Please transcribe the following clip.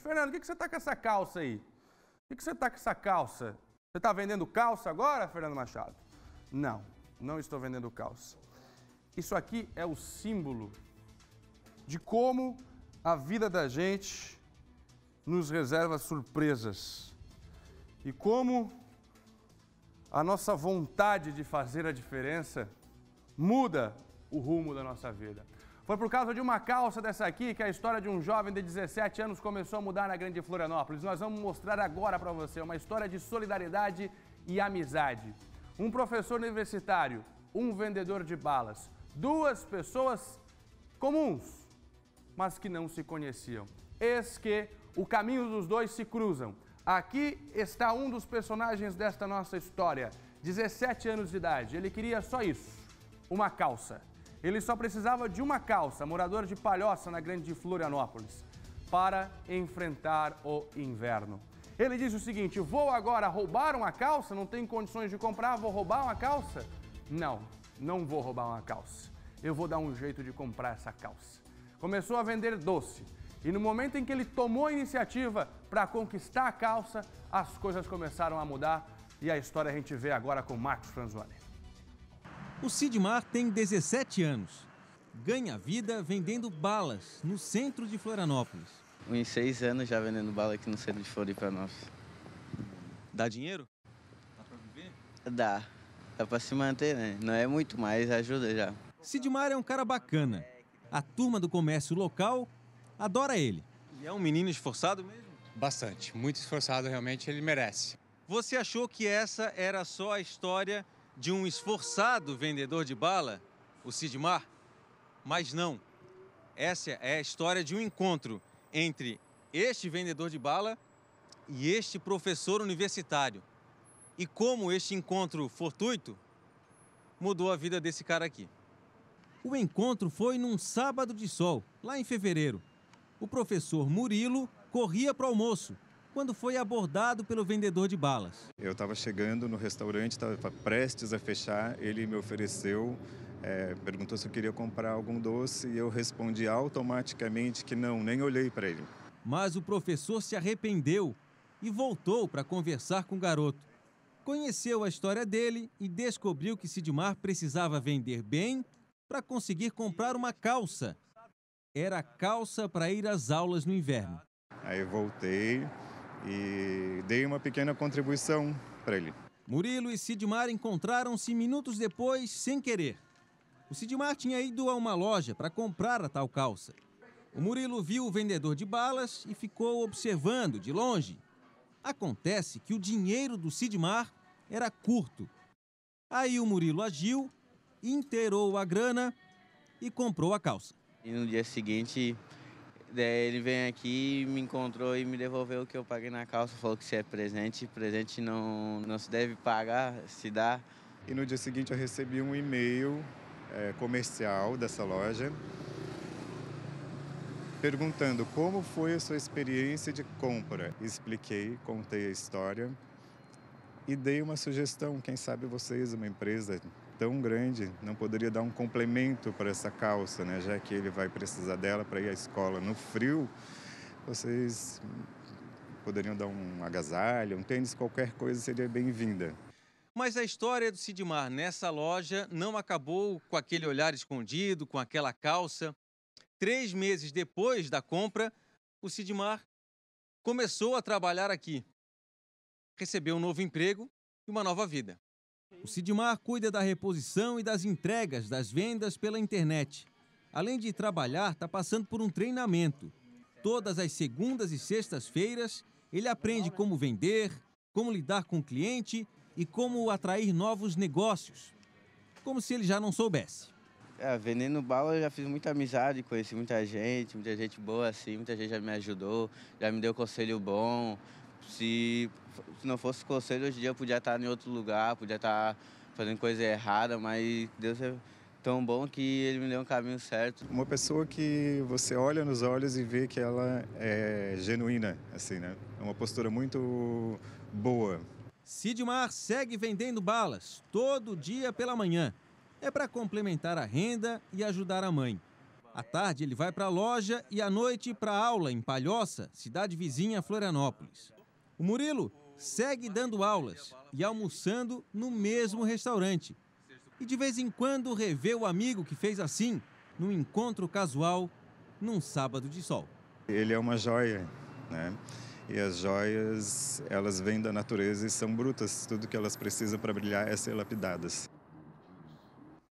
Fernando, o que, você está com essa calça aí? O que você está com essa calça? Você está vendendo calça agora, Fernando Machado? Não, não estou vendendo calça. Isso aqui é o símbolo de como a vida da gente nos reserva surpresas e como a nossa vontade de fazer a diferença muda o rumo da nossa vida. Foi por causa de uma calça dessa aqui que a história de um jovem de 17 anos começou a mudar na Grande Florianópolis. Nós vamos mostrar agora para você uma história de solidariedade e amizade. Um professor universitário, um vendedor de balas, duas pessoas comuns, mas que não se conheciam. Eis que o caminho dos dois se cruzam. Aqui está um dos personagens desta nossa história, 17 anos de idade. Ele queria só isso: uma calça. Ele só precisava de uma calça, morador de Palhoça, na Grande Florianópolis, para enfrentar o inverno. Ele disse o seguinte: vou agora roubar uma calça? Não tenho condições de comprar, vou roubar uma calça? Não, não vou roubar uma calça. Eu vou dar um jeito de comprar essa calça. Começou a vender doce. E no momento em que ele tomou a iniciativa para conquistar a calça, as coisas começaram a mudar. E a história a gente vê agora com Marcos Franzoni. O Sidmar tem 17 anos. Ganha vida vendendo balas no centro de Florianópolis. em seis anos já vendendo bala aqui no centro de Florianópolis. Dá dinheiro? Dá pra viver? Dá. Dá pra se manter, né? Não é muito, mas ajuda já. Sidmar é um cara bacana. A turma do comércio local adora ele. E é um menino esforçado mesmo? Bastante. Muito esforçado, realmente. Ele merece. Você achou que essa era só a história de um esforçado vendedor de bala, o Sidmar, mas não. Essa é a história de um encontro entre este vendedor de bala e este professor universitário. E como este encontro fortuito mudou a vida desse cara aqui. O encontro foi num sábado de sol, lá em fevereiro. O professor Murilo corria para o almoço quando foi abordado pelo vendedor de balas. Eu estava chegando no restaurante, estava prestes a fechar, ele me ofereceu, é, perguntou se eu queria comprar algum doce e eu respondi automaticamente que não, nem olhei para ele. Mas o professor se arrependeu e voltou para conversar com o garoto. Conheceu a história dele e descobriu que Sidmar precisava vender bem para conseguir comprar uma calça. Era calça para ir às aulas no inverno. Aí voltei, e dei uma pequena contribuição para ele. Murilo e Sidmar encontraram-se minutos depois, sem querer. O Sidmar tinha ido a uma loja para comprar a tal calça. O Murilo viu o vendedor de balas e ficou observando de longe. Acontece que o dinheiro do Sidmar era curto. Aí o Murilo agiu, inteirou a grana e comprou a calça. E no dia seguinte, Daí ele vem aqui, me encontrou e me devolveu o que eu paguei na calça. Falou que se é presente, presente não, não se deve pagar, se dá. E no dia seguinte eu recebi um e-mail é, comercial dessa loja perguntando como foi a sua experiência de compra. Expliquei, contei a história e dei uma sugestão. Quem sabe vocês, uma empresa tão grande não poderia dar um complemento para essa calça, né? Já que ele vai precisar dela para ir à escola no frio, vocês poderiam dar um agasalho, um tênis, qualquer coisa seria bem-vinda. Mas a história do Sidmar nessa loja não acabou com aquele olhar escondido, com aquela calça. Três meses depois da compra, o Sidmar começou a trabalhar aqui. Recebeu um novo emprego e uma nova vida. O Sidmar cuida da reposição e das entregas das vendas pela internet. Além de trabalhar, está passando por um treinamento. Todas as segundas e sextas-feiras, ele aprende como vender, como lidar com o cliente e como atrair novos negócios. Como se ele já não soubesse. É, Veneno Bala eu já fiz muita amizade, conheci muita gente, muita gente boa assim, muita gente já me ajudou, já me deu conselho bom. Se se não fosse conselho, hoje em dia eu podia estar em outro lugar, podia estar fazendo coisa errada, mas Deus é tão bom que ele me deu um caminho certo. Uma pessoa que você olha nos olhos e vê que ela é genuína, assim, né? É uma postura muito boa. Sidmar segue vendendo balas todo dia pela manhã. É para complementar a renda e ajudar a mãe. À tarde ele vai para a loja e à noite para aula em Palhoça, cidade vizinha a Florianópolis. O Murilo segue dando aulas e almoçando no mesmo restaurante. E de vez em quando revê o amigo que fez assim, num encontro casual, num sábado de sol. Ele é uma joia, né? E as joias, elas vêm da natureza e são brutas. Tudo que elas precisam para brilhar é ser lapidadas.